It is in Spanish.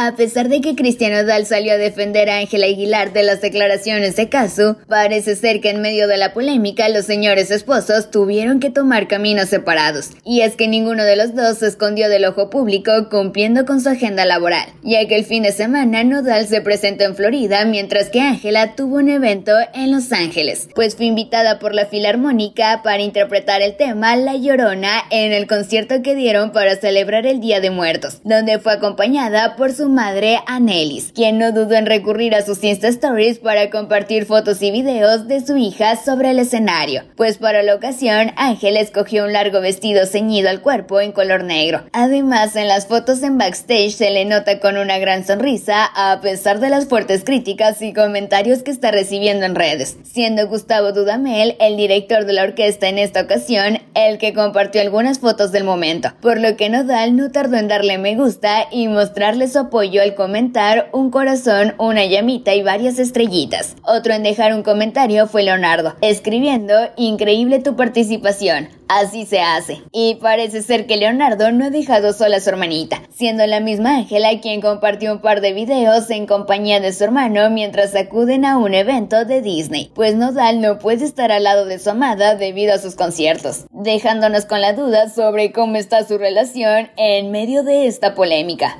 A pesar de que Cristiano Dal salió a defender a Ángela Aguilar de las declaraciones de caso, parece ser que en medio de la polémica los señores esposos tuvieron que tomar caminos separados. Y es que ninguno de los dos se escondió del ojo público cumpliendo con su agenda laboral, ya que el fin de semana Nodal se presentó en Florida mientras que Ángela tuvo un evento en Los Ángeles, pues fue invitada por la Filarmónica para interpretar el tema La Llorona en el concierto que dieron para celebrar el Día de Muertos, donde fue acompañada por su madre Anelis, quien no dudó en recurrir a sus Insta Stories para compartir fotos y videos de su hija sobre el escenario, pues para la ocasión Ángel escogió un largo vestido ceñido al cuerpo en color negro. Además, en las fotos en backstage se le nota con una gran sonrisa a pesar de las fuertes críticas y comentarios que está recibiendo en redes, siendo Gustavo Dudamel el director de la orquesta en esta ocasión el que compartió algunas fotos del momento, por lo que Nodal no tardó en darle me gusta y mostrarle su apoyo apoyo al comentar un corazón, una llamita y varias estrellitas. Otro en dejar un comentario fue Leonardo, escribiendo increíble tu participación. Así se hace. Y parece ser que Leonardo no ha dejado sola a su hermanita, siendo la misma Ángela quien compartió un par de videos en compañía de su hermano mientras acuden a un evento de Disney, pues Nodal no puede estar al lado de su amada debido a sus conciertos, dejándonos con la duda sobre cómo está su relación en medio de esta polémica.